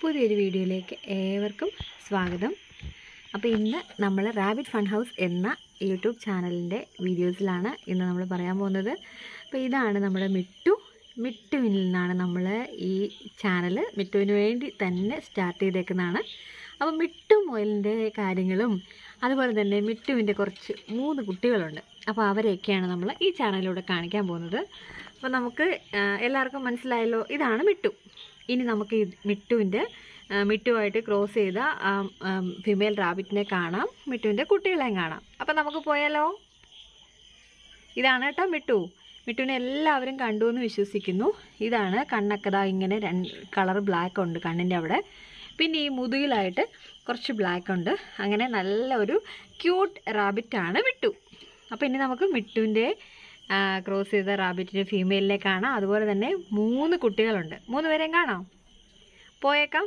പുതിയൊരു വീഡിയോയിലേക്ക് ഏവർക്കും സ്വാഗതം അപ്പോൾ ഇന്ന് നമ്മൾ റാബിറ്റ് ഫൺ ഹൗസ് എന്ന യൂട്യൂബ് ചാനലിൻ്റെ വീഡിയോസിലാണ് ഇന്ന് നമ്മൾ പറയാൻ പോകുന്നത് അപ്പോൾ ഇതാണ് നമ്മുടെ മിട്ടു മിട്ടുവിനിൽ നിന്നാണ് നമ്മൾ ഈ ചാനൽ മിട്ടുവിന് വേണ്ടി തന്നെ സ്റ്റാർട്ട് ചെയ്തേക്കുന്നതാണ് അപ്പോൾ മിട്ടു മുയലിൻ്റെ കാര്യങ്ങളും അതുപോലെ തന്നെ മിട്ടുവിൻ്റെ കുറച്ച് മൂന്ന് കുട്ടികളുണ്ട് അപ്പോൾ അവരെയൊക്കെയാണ് നമ്മൾ ഈ ചാനലിലൂടെ കാണിക്കാൻ പോകുന്നത് അപ്പോൾ നമുക്ക് എല്ലാവർക്കും മനസ്സിലായല്ലോ ഇതാണ് മിട്ടു ഇനി നമുക്ക് മിട്ടുവിൻ്റെ മിട്ടുവായിട്ട് ക്രോസ് ചെയ്ത ഫിമെയിൽ റാബിറ്റിനെ കാണാം മിട്ടുവിൻ്റെ കുട്ടികളെയും കാണാം അപ്പം നമുക്ക് പോയാലോ ഇതാണ് കേട്ടോ മിട്ടു മിട്ടുവിനെ എല്ലാവരും കണ്ടു എന്ന് വിശ്വസിക്കുന്നു ഇതാണ് കണ്ണൊക്കെ ഇങ്ങനെ രണ്ട് കളർ ബ്ലാക്ക് ഉണ്ട് കണ്ണിൻ്റെ അവിടെ പിന്നെ ഈ മുതുകിലായിട്ട് കുറച്ച് ബ്ലാക്ക് ഉണ്ട് അങ്ങനെ നല്ല ഒരു ക്യൂട്ട് റാബിറ്റാണ് മിട്ടു അപ്പോൾ ഇനി നമുക്ക് മിട്ടുവിൻ്റെ ക്രോസ് ചെയ്ത റാബിറ്റിന് ഫീമെയിലിനെ കാണാം അതുപോലെ തന്നെ മൂന്ന് കുട്ടികളുണ്ട് മൂന്ന് പേരെയും കാണാം പോയേക്കാം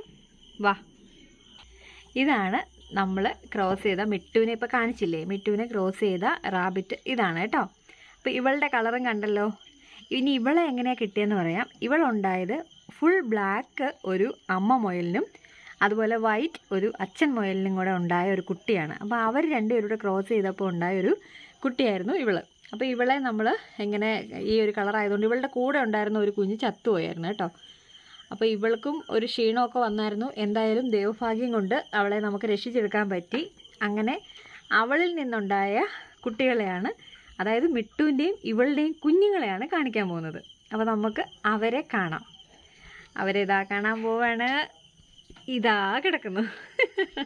വാ ഇതാണ് നമ്മൾ ക്രോസ് ചെയ്ത മിട്ടുവിനെ ഇപ്പോൾ കാണിച്ചില്ലേ മിട്ടുവിനെ ക്രോസ് ചെയ്ത റാബിറ്റ് ഇതാണ് കേട്ടോ അപ്പോൾ ഇവളുടെ കളറും കണ്ടല്ലോ ഇനി ഇവളെ എങ്ങനെയാണ് കിട്ടിയെന്ന് പറയാം ഇവളുണ്ടായത് ഫുൾ ബ്ലാക്ക് ഒരു അമ്മ മുയലിനും അതുപോലെ വൈറ്റ് ഒരു അച്ഛൻ മുയലിനും കൂടെ ഉണ്ടായ ഒരു കുട്ടിയാണ് അപ്പോൾ അവർ രണ്ടുപേരുടെ ക്രോസ് ചെയ്തപ്പോൾ ഉണ്ടായ ഒരു കുട്ടിയായിരുന്നു ഇവള് അപ്പോൾ ഇവളെ നമ്മൾ എങ്ങനെ ഈ ഒരു കളറായതുകൊണ്ട് ഇവളുടെ കൂടെ ഉണ്ടായിരുന്ന ഒരു കുഞ്ഞ് ചത്തുപോയായിരുന്നു കേട്ടോ അപ്പോൾ ഇവൾക്കും ഒരു ക്ഷീണമൊക്കെ വന്നായിരുന്നു എന്തായാലും ദൈവഭാഗ്യം കൊണ്ട് അവളെ നമുക്ക് രക്ഷിച്ചെടുക്കാൻ പറ്റി അങ്ങനെ അവളിൽ നിന്നുണ്ടായ കുട്ടികളെയാണ് അതായത് മിട്ടുവിൻ്റെയും ഇവളുടെയും കുഞ്ഞുങ്ങളെയാണ് കാണിക്കാൻ പോകുന്നത് അപ്പോൾ നമുക്ക് അവരെ കാണാം അവരെ ഇതാ കാണാൻ പോവാണ് ഇതാ കിടക്കുന്നു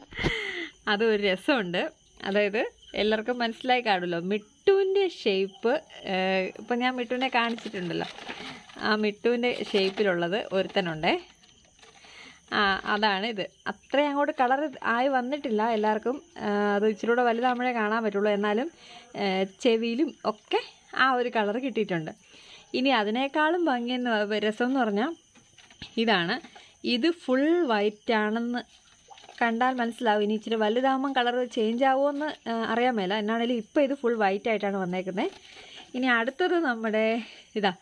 അതൊരു രസമുണ്ട് അതായത് എല്ലാവർക്കും മനസ്സിലായി കാണുമല്ലോ മിട്ടുവിൻ്റെ ഷേപ്പ് ഇപ്പം ഞാൻ മിട്ടുവിനെ കാണിച്ചിട്ടുണ്ടല്ലോ ആ മിട്ടുവിൻ്റെ ഷേപ്പിലുള്ളത് ഒരുത്തനുണ്ടേ ആ അതാണ് ഇത് അത്രയും അങ്ങോട്ട് കളർ ആയി വന്നിട്ടില്ല എല്ലാവർക്കും അത് ഇച്ചിരി കൂടെ വലുതാകുമ്പോഴേ കാണാൻ പറ്റുള്ളൂ എന്നാലും ചെവിയിലും ഒക്കെ ആ ഒരു കളർ കിട്ടിയിട്ടുണ്ട് ഇനി അതിനേക്കാളും ഭംഗിയെന്ന് രസം എന്ന് പറഞ്ഞാൽ ഇതാണ് ഇത് ഫുൾ വൈറ്റ് ആണെന്ന് കണ്ടാൽ മനസ്സിലാവും ഇനി ഇച്ചിരി വലുതാകുമ്പം കളർ ചേഞ്ച് എന്ന് അറിയാൻ മേല എന്നാണേലും ഇപ്പം ഇത് ഫുൾ വൈറ്റ് ആയിട്ടാണ് വന്നേക്കുന്നത് ഇനി അടുത്തത് നമ്മുടെ ഇതാ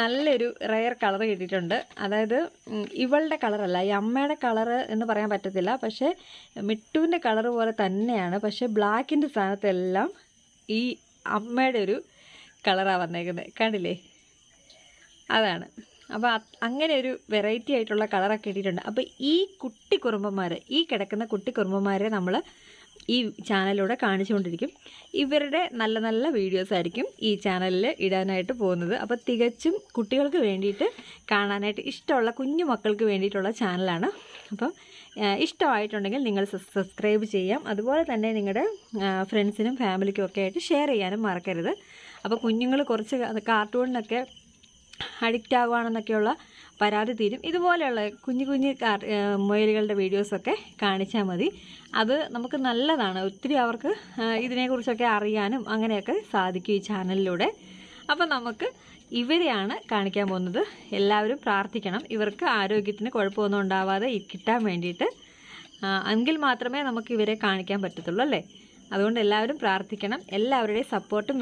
നല്ലൊരു റെയർ കളർ കിട്ടിയിട്ടുണ്ട് അതായത് ഇവളുടെ കളറല്ല ഈ അമ്മയുടെ കളറ് എന്ന് പറയാൻ പറ്റത്തില്ല പക്ഷേ മിട്ടുവിൻ്റെ കളർ പോലെ തന്നെയാണ് പക്ഷേ ബ്ലാക്കിൻ്റെ സ്ഥാനത്തെല്ലാം ഈ അമ്മയുടെ ഒരു കളറാണ് വന്നേക്കുന്നത് കണ്ടില്ലേ അതാണ് അപ്പോൾ അങ്ങനെ ഒരു വെറൈറ്റി ആയിട്ടുള്ള കളറൊക്കെ ഇട്ടിട്ടുണ്ട് അപ്പോൾ ഈ കുട്ടി കുറുമ്പന്മാർ ഈ കിടക്കുന്ന കുട്ടി കുറുമ്പന്മാരെ നമ്മൾ ഈ ചാനലിലൂടെ കാണിച്ചുകൊണ്ടിരിക്കും ഇവരുടെ നല്ല നല്ല വീഡിയോസ് ആയിരിക്കും ഈ ചാനലിൽ ഇടാനായിട്ട് പോകുന്നത് അപ്പോൾ തികച്ചും കുട്ടികൾക്ക് വേണ്ടിയിട്ട് കാണാനായിട്ട് ഇഷ്ടമുള്ള കുഞ്ഞു മക്കൾക്ക് വേണ്ടിയിട്ടുള്ള ചാനലാണ് അപ്പം ഇഷ്ടമായിട്ടുണ്ടെങ്കിൽ നിങ്ങൾ സബ്സ്ക്രൈബ് ചെയ്യാം അതുപോലെ തന്നെ നിങ്ങളുടെ ഫ്രണ്ട്സിനും ഫാമിലിക്കും ഒക്കെ ആയിട്ട് ഷെയർ ചെയ്യാനും മറക്കരുത് അപ്പോൾ കുഞ്ഞുങ്ങൾ കുറച്ച് കാർട്ടൂണിനൊക്കെ അഡിക്റ്റ് ആവുകയാണെന്നൊക്കെയുള്ള പരാതി തീരും ഇതുപോലെയുള്ള കുഞ്ഞു കുഞ്ഞു മുയലുകളുടെ വീഡിയോസൊക്കെ കാണിച്ചാൽ മതി അത് നമുക്ക് നല്ലതാണ് ഒത്തിരി അവർക്ക് ഇതിനെക്കുറിച്ചൊക്കെ അറിയാനും അങ്ങനെയൊക്കെ സാധിക്കും ഈ ചാനലിലൂടെ അപ്പോൾ നമുക്ക് ഇവരെയാണ് കാണിക്കാൻ പോകുന്നത് എല്ലാവരും പ്രാർത്ഥിക്കണം ഇവർക്ക് ആരോഗ്യത്തിന് കുഴപ്പമൊന്നും ഉണ്ടാവാതെ കിട്ടാൻ വേണ്ടിയിട്ട് എങ്കിൽ മാത്രമേ നമുക്ക് ഇവരെ കാണിക്കാൻ പറ്റത്തുള്ളൂ അല്ലേ അതുകൊണ്ട് എല്ലാവരും പ്രാർത്ഥിക്കണം എല്ലാവരുടെയും സപ്പോർട്ടും